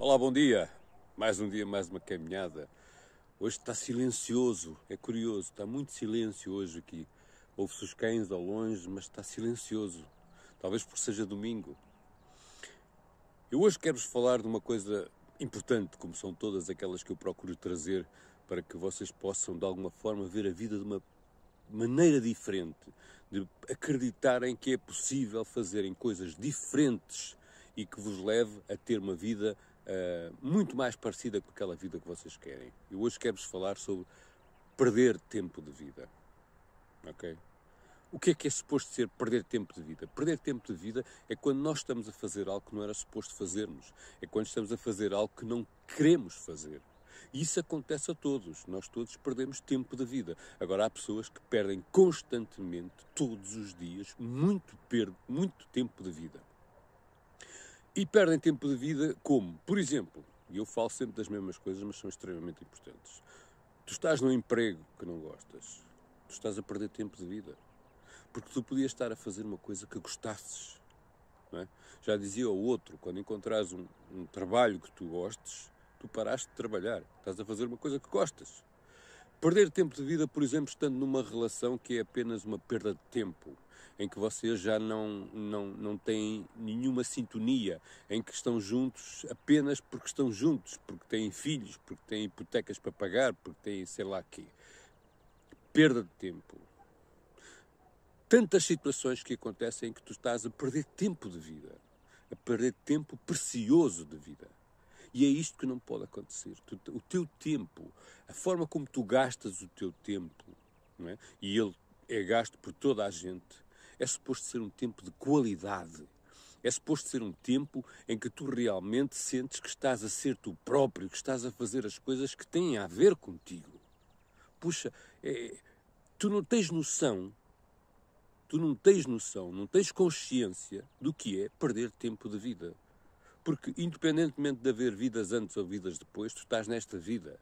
Olá, bom dia. Mais um dia, mais uma caminhada. Hoje está silencioso, é curioso, está muito silêncio hoje aqui. Ouve-se os cães ao longe, mas está silencioso. Talvez porque seja domingo. Eu hoje quero-vos falar de uma coisa importante, como são todas aquelas que eu procuro trazer, para que vocês possam, de alguma forma, ver a vida de uma maneira diferente, de acreditarem que é possível fazerem coisas diferentes e que vos leve a ter uma vida eh, muito mais parecida com aquela vida que vocês querem. E hoje quero-vos falar sobre perder tempo de vida. Ok? O que é que é suposto ser perder tempo de vida? Perder tempo de vida é quando nós estamos a fazer algo que não era suposto fazermos. É quando estamos a fazer algo que não queremos fazer. E isso acontece a todos. Nós todos perdemos tempo de vida. Agora, há pessoas que perdem constantemente, todos os dias, muito, per muito tempo de vida e perdem tempo de vida como, por exemplo, e eu falo sempre das mesmas coisas, mas são extremamente importantes. Tu estás num emprego que não gostas, tu estás a perder tempo de vida, porque tu podias estar a fazer uma coisa que gostasses. É? Já dizia o outro, quando encontrares um, um trabalho que tu gostes, tu paraste de trabalhar, estás a fazer uma coisa que gostas. Perder tempo de vida, por exemplo, estando numa relação que é apenas uma perda de tempo, em que vocês já não, não, não têm nenhuma sintonia, em que estão juntos apenas porque estão juntos, porque têm filhos, porque têm hipotecas para pagar, porque têm sei lá quê. Perda de tempo. Tantas situações que acontecem em que tu estás a perder tempo de vida, a perder tempo precioso de vida. E é isto que não pode acontecer. O teu tempo, a forma como tu gastas o teu tempo, é? e ele é gasto por toda a gente, é suposto ser um tempo de qualidade. É suposto ser um tempo em que tu realmente sentes que estás a ser tu próprio, que estás a fazer as coisas que têm a ver contigo. Puxa, é, tu não tens noção, tu não tens noção, não tens consciência do que é perder tempo de vida. Porque, independentemente de haver vidas antes ou vidas depois, tu estás nesta vida.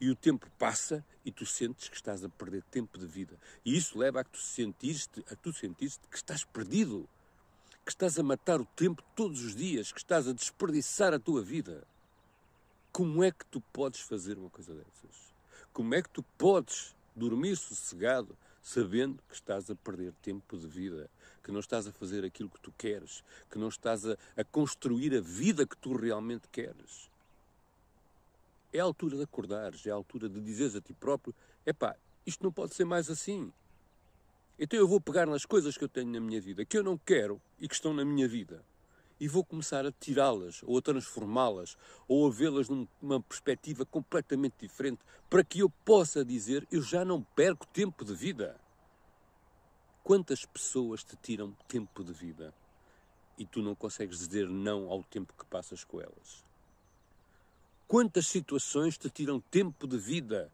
E o tempo passa e tu sentes que estás a perder tempo de vida. E isso leva a que tu sentiste, a que tu sentiste que estás perdido, que estás a matar o tempo todos os dias, que estás a desperdiçar a tua vida. Como é que tu podes fazer uma coisa dessas? Como é que tu podes dormir sossegado sabendo que estás a perder tempo de vida, que não estás a fazer aquilo que tu queres, que não estás a, a construir a vida que tu realmente queres? É a altura de acordares, é a altura de dizeres a ti próprio: epá, isto não pode ser mais assim. Então eu vou pegar nas coisas que eu tenho na minha vida, que eu não quero e que estão na minha vida, e vou começar a tirá-las, ou a transformá-las, ou a vê-las numa perspectiva completamente diferente, para que eu possa dizer: eu já não perco tempo de vida. Quantas pessoas te tiram tempo de vida e tu não consegues dizer não ao tempo que passas com elas? quantas situações te tiram tempo de vida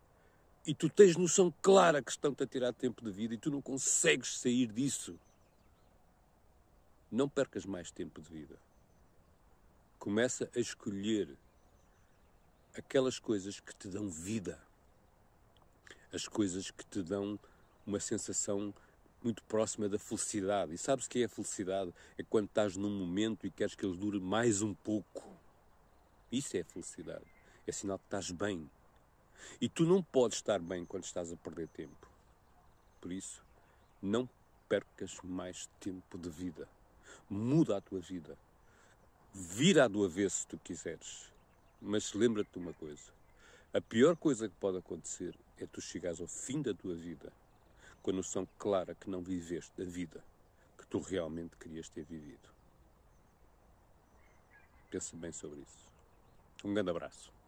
e tu tens noção clara que estão-te a tirar tempo de vida e tu não consegues sair disso. Não percas mais tempo de vida. Começa a escolher aquelas coisas que te dão vida, as coisas que te dão uma sensação muito próxima da felicidade. E sabes o que é a felicidade? É quando estás num momento e queres que ele dure mais um pouco. Isso é felicidade. É sinal que estás bem. E tu não podes estar bem quando estás a perder tempo. Por isso, não percas mais tempo de vida. Muda a tua vida. Vira do avesso se tu quiseres. Mas lembra-te de uma coisa. A pior coisa que pode acontecer é tu chegares ao fim da tua vida com a noção clara que não viveste a vida que tu realmente querias ter vivido. Pensa bem sobre isso. Um grande abraço.